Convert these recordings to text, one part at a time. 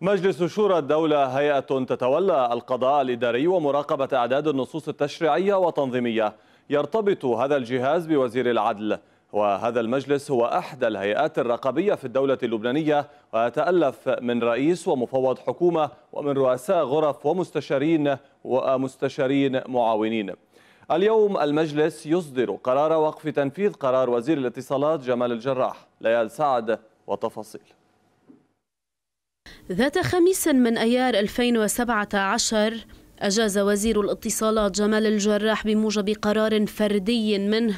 مجلس شورى الدولة هيئة تتولى القضاء الإداري ومراقبة أعداد النصوص التشريعية وتنظيمية يرتبط هذا الجهاز بوزير العدل وهذا المجلس هو أحدى الهيئات الرقابية في الدولة اللبنانية ويتألف من رئيس ومفوض حكومة ومن رؤساء غرف ومستشارين ومستشارين معاونين اليوم المجلس يصدر قرار وقف تنفيذ قرار وزير الاتصالات جمال الجراح ليال سعد وتفاصيل ذات خميس من أيار 2017 أجاز وزير الاتصالات جمال الجراح بموجب قرار فردي منه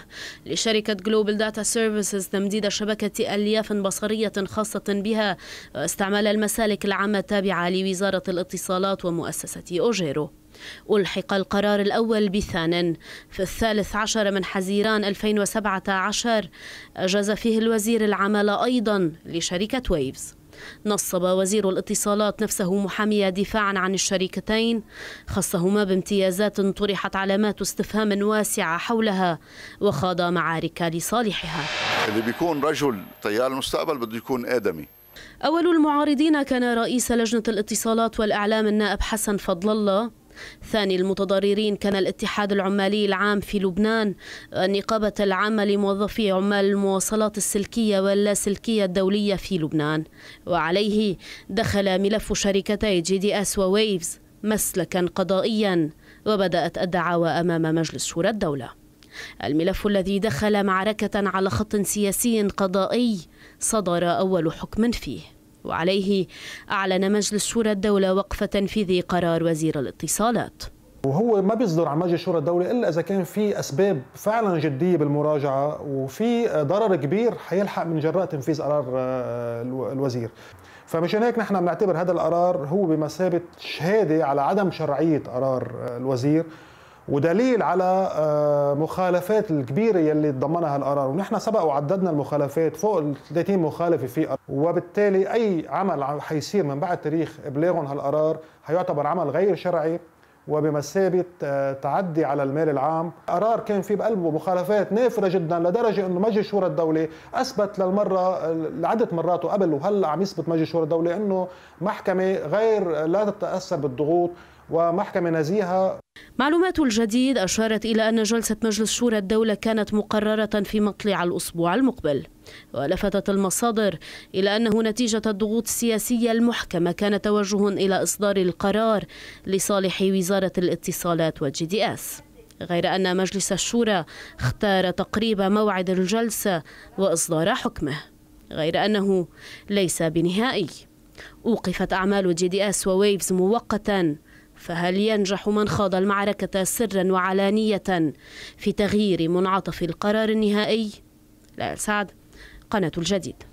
لشركة جلوبال داتا سيرفيسز تمديد شبكة ألياف بصرية خاصة بها واستعمال المسالك العامة التابعة لوزارة الاتصالات ومؤسسة أوجيرو ألحق القرار الأول بثان في الثالث عشر من حزيران 2017 أجاز فيه الوزير العمل أيضا لشركة ويفز نصب وزير الاتصالات نفسه محاميا دفاعا عن الشركتين خصهما بامتيازات طرحت علامات استفهام واسعة حولها وخاض معارك لصالحها اللي بيكون رجل تيار المستقبل بده يكون آدمي أول المعارضين كان رئيس لجنة الاتصالات والإعلام النائب حسن فضل الله ثاني المتضررين كان الاتحاد العمالي العام في لبنان النقابة العامة لموظفي عمال المواصلات السلكية واللاسلكية الدولية في لبنان وعليه دخل ملف شركتي جي دي اس وويفز مسلكا قضائيا وبدأت الدعاوى أمام مجلس شورى الدولة الملف الذي دخل معركة على خط سياسي قضائي صدر أول حكم فيه وعليه أعلن مجلس شورى الدولة وقف تنفيذ قرار وزير الاتصالات وهو ما بيصدر عن مجلس شورى الدولة إلا إذا كان في أسباب فعلا جدية بالمراجعة وفي ضرر كبير حيلحق من جراء تنفيذ قرار آه، الوزير فمشان هيك نحن بنعتبر هذا القرار هو بمثابة شهادة على عدم شرعية قرار آه، الوزير ودليل على آه، مخالفات الكبيرة يلي تضمنها القرار ونحن سبق وعددنا المخالفات فوق ال 30 مخالفة في قرار وبالتالي أي عمل حيصير من بعد تاريخ إبلاغهم هالقرار حيعتبر عمل غير شرعي وبمثابة آه، تعدي على المال العام قرار كان في بقلبه مخالفات نافرة جدا لدرجة أنه مجلس شورى الدولة أثبت للمرة لعدة مرات وقبل وهلا عم يثبت مجلس شورى الدولة أنه محكمة غير آه، لا تتأثر بالضغوط ومحكمة نزيهة معلومات الجديد أشارت إلى أن جلسة مجلس شورى الدولة كانت مقررة في مطلع الأسبوع المقبل ولفتت المصادر إلى أنه نتيجة الضغوط السياسية المحكمة كان توجه إلى إصدار القرار لصالح وزارة الاتصالات والجي دي اس غير أن مجلس الشورى اختار تقريب موعد الجلسة وإصدار حكمه غير أنه ليس بنهائي أوقفت أعمال جي دي اس وويفز مؤقتا فهل ينجح من خاض المعركة سرا وعلانية في تغيير منعطف القرار النهائي؟ لا سعد قناة الجديد